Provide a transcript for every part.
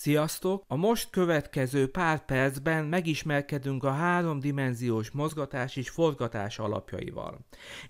Sziasztok! A most következő pár percben megismerkedünk a háromdimenziós mozgatás és forgatás alapjaival.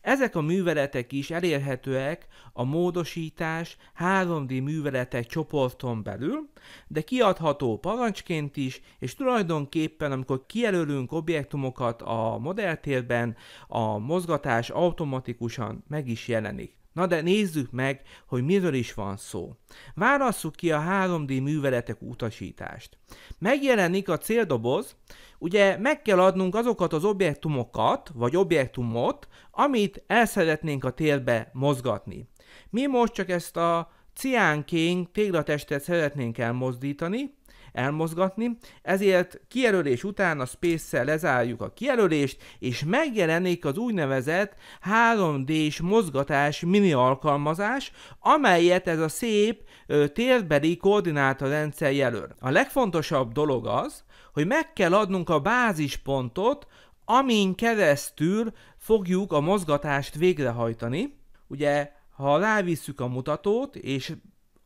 Ezek a műveletek is elérhetőek a módosítás 3D műveletek csoporton belül, de kiadható parancsként is, és tulajdonképpen amikor kijelölünk objektumokat a modelltérben, a mozgatás automatikusan meg is jelenik. Na de nézzük meg, hogy miről is van szó. Válasszuk ki a 3D műveletek utasítást. Megjelenik a céldoboz, ugye meg kell adnunk azokat az objektumokat, vagy objektumot, amit el szeretnénk a térbe mozgatni. Mi most csak ezt a ciánkénk téglatestet szeretnénk elmozdítani, elmozgatni, ezért kijelölés után a Space-szel lezárjuk a kijelölést, és megjelenik az úgynevezett 3D-s mozgatás mini alkalmazás, amelyet ez a szép térbeli koordináta rendszer jelöl. A legfontosabb dolog az, hogy meg kell adnunk a bázispontot, amin keresztül fogjuk a mozgatást végrehajtani. Ugye, ha rávisszük a mutatót, és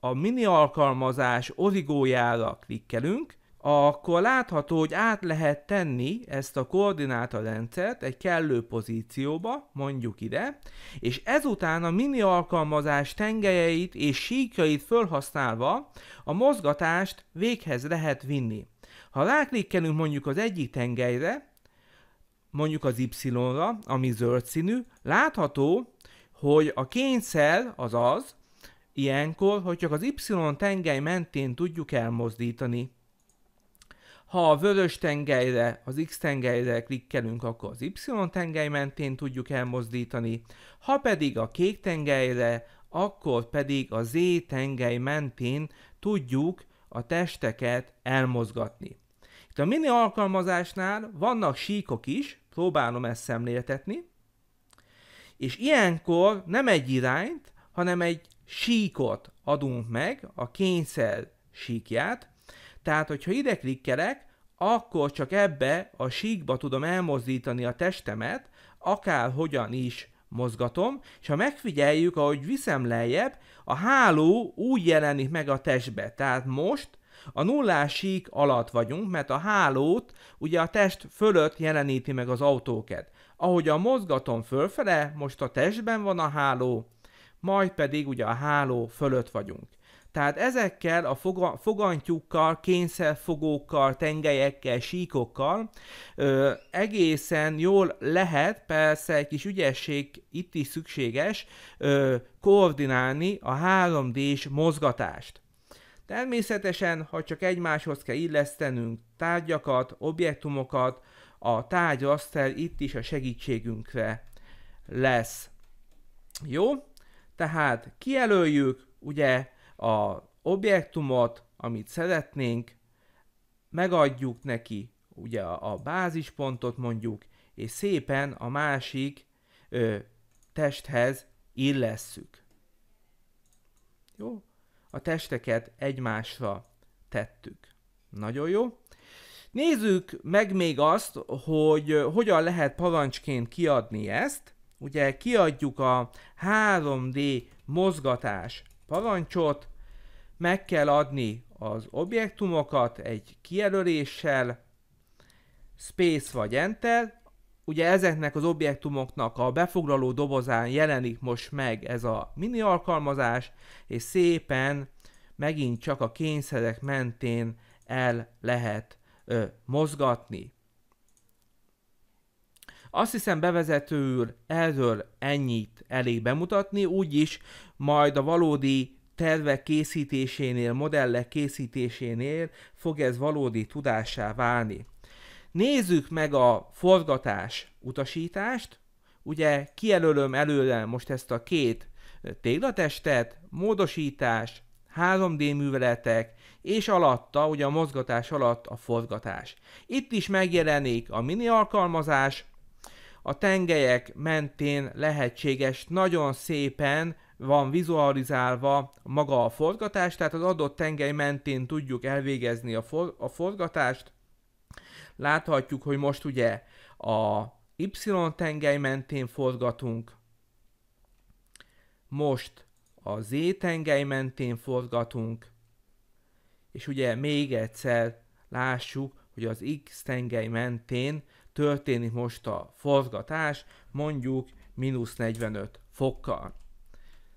a mini alkalmazás origójára klikkelünk, akkor látható, hogy át lehet tenni ezt a koordináta rendszert egy kellő pozícióba, mondjuk ide, és ezután a mini alkalmazás tengelyeit és síkjait felhasználva a mozgatást véghez lehet vinni. Ha ráklikkelünk mondjuk az egyik tengelyre, mondjuk az Y-ra, ami zöld színű, látható, hogy a kényszer az az, Ilyenkor, hogy csak az Y-tengely mentén tudjuk elmozdítani. Ha a vörös tengelyre, az X-tengelyre klikkelünk, akkor az Y-tengely mentén tudjuk elmozdítani, ha pedig a kék tengelyre, akkor pedig a Z-tengely mentén tudjuk a testeket elmozgatni. Itt a mini alkalmazásnál vannak síkok is, próbálom ezt szemléltetni, és ilyenkor nem egy irányt, hanem egy síkot adunk meg, a kényszer síkját, tehát hogyha ide klikkelek, akkor csak ebbe a síkba tudom elmozdítani a testemet, akárhogyan is mozgatom, és ha megfigyeljük, ahogy viszem lejjebb, a háló úgy jelenik meg a testbe. Tehát most a nullás sík alatt vagyunk, mert a hálót ugye a test fölött jeleníti meg az autóket. Ahogy a mozgatom fölfele, most a testben van a háló, majd pedig ugye a háló fölött vagyunk. Tehát ezekkel a foga, fogantyúkkal, kényszerfogókkal, tengelyekkel, síkokkal ö, egészen jól lehet, persze egy kis ügyesség itt is szükséges, ö, koordinálni a 3D-s mozgatást. Természetesen, ha csak egymáshoz kell illesztenünk tárgyakat, objektumokat, a tárgyasztel itt is a segítségünkre lesz. Jó? Tehát kijelöljük ugye a objektumot, amit szeretnénk, megadjuk neki ugye a, a bázispontot mondjuk, és szépen a másik ö, testhez illesszük. Jó? A testeket egymásra tettük. Nagyon jó. Nézzük meg még azt, hogy hogyan lehet parancsként kiadni ezt ugye kiadjuk a 3D mozgatás parancsot, meg kell adni az objektumokat egy kijelöléssel, space vagy enter, ugye ezeknek az objektumoknak a befoglaló dobozán jelenik most meg ez a mini alkalmazás, és szépen megint csak a kényszerek mentén el lehet ö, mozgatni. Azt hiszem bevezetőül erről ennyit elég bemutatni, úgyis majd a valódi tervek készítésénél, modellek készítésénél fog ez valódi tudásá válni. Nézzük meg a forgatás utasítást. Ugye kijelölöm előre most ezt a két téglatestet, módosítás, 3D műveletek, és alatta, ugye a mozgatás alatt a forgatás. Itt is megjelenik a mini alkalmazás, a tengelyek mentén lehetséges nagyon szépen van vizualizálva maga a forgatás, tehát az adott tengely mentén tudjuk elvégezni a, for- a forgatást. Láthatjuk, hogy most ugye a Y tengely mentén forgatunk, most a Z tengely mentén forgatunk, és ugye még egyszer lássuk, hogy az X tengely mentén történik most a forgatás, mondjuk mínusz 45 fokkal.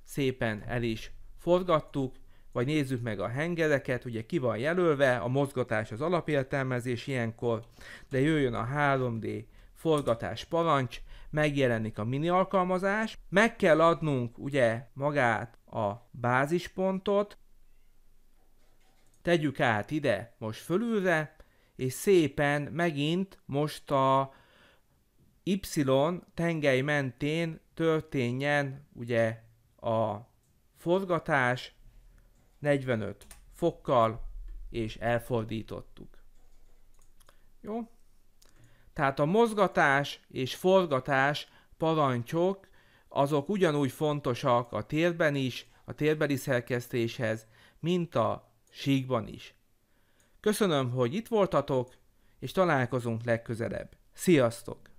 Szépen el is forgattuk, vagy nézzük meg a hengereket, ugye ki van jelölve, a mozgatás az alapértelmezés ilyenkor, de jöjjön a 3D forgatás parancs, megjelenik a mini alkalmazás, meg kell adnunk ugye magát a bázispontot, tegyük át ide most fölülre, és szépen megint most a Y tengely mentén történjen ugye a forgatás 45 fokkal, és elfordítottuk. Jó? Tehát a mozgatás és forgatás parancsok, azok ugyanúgy fontosak a térben is, a térbeli szerkesztéshez, mint a síkban is. Köszönöm, hogy itt voltatok, és találkozunk legközelebb. Sziasztok!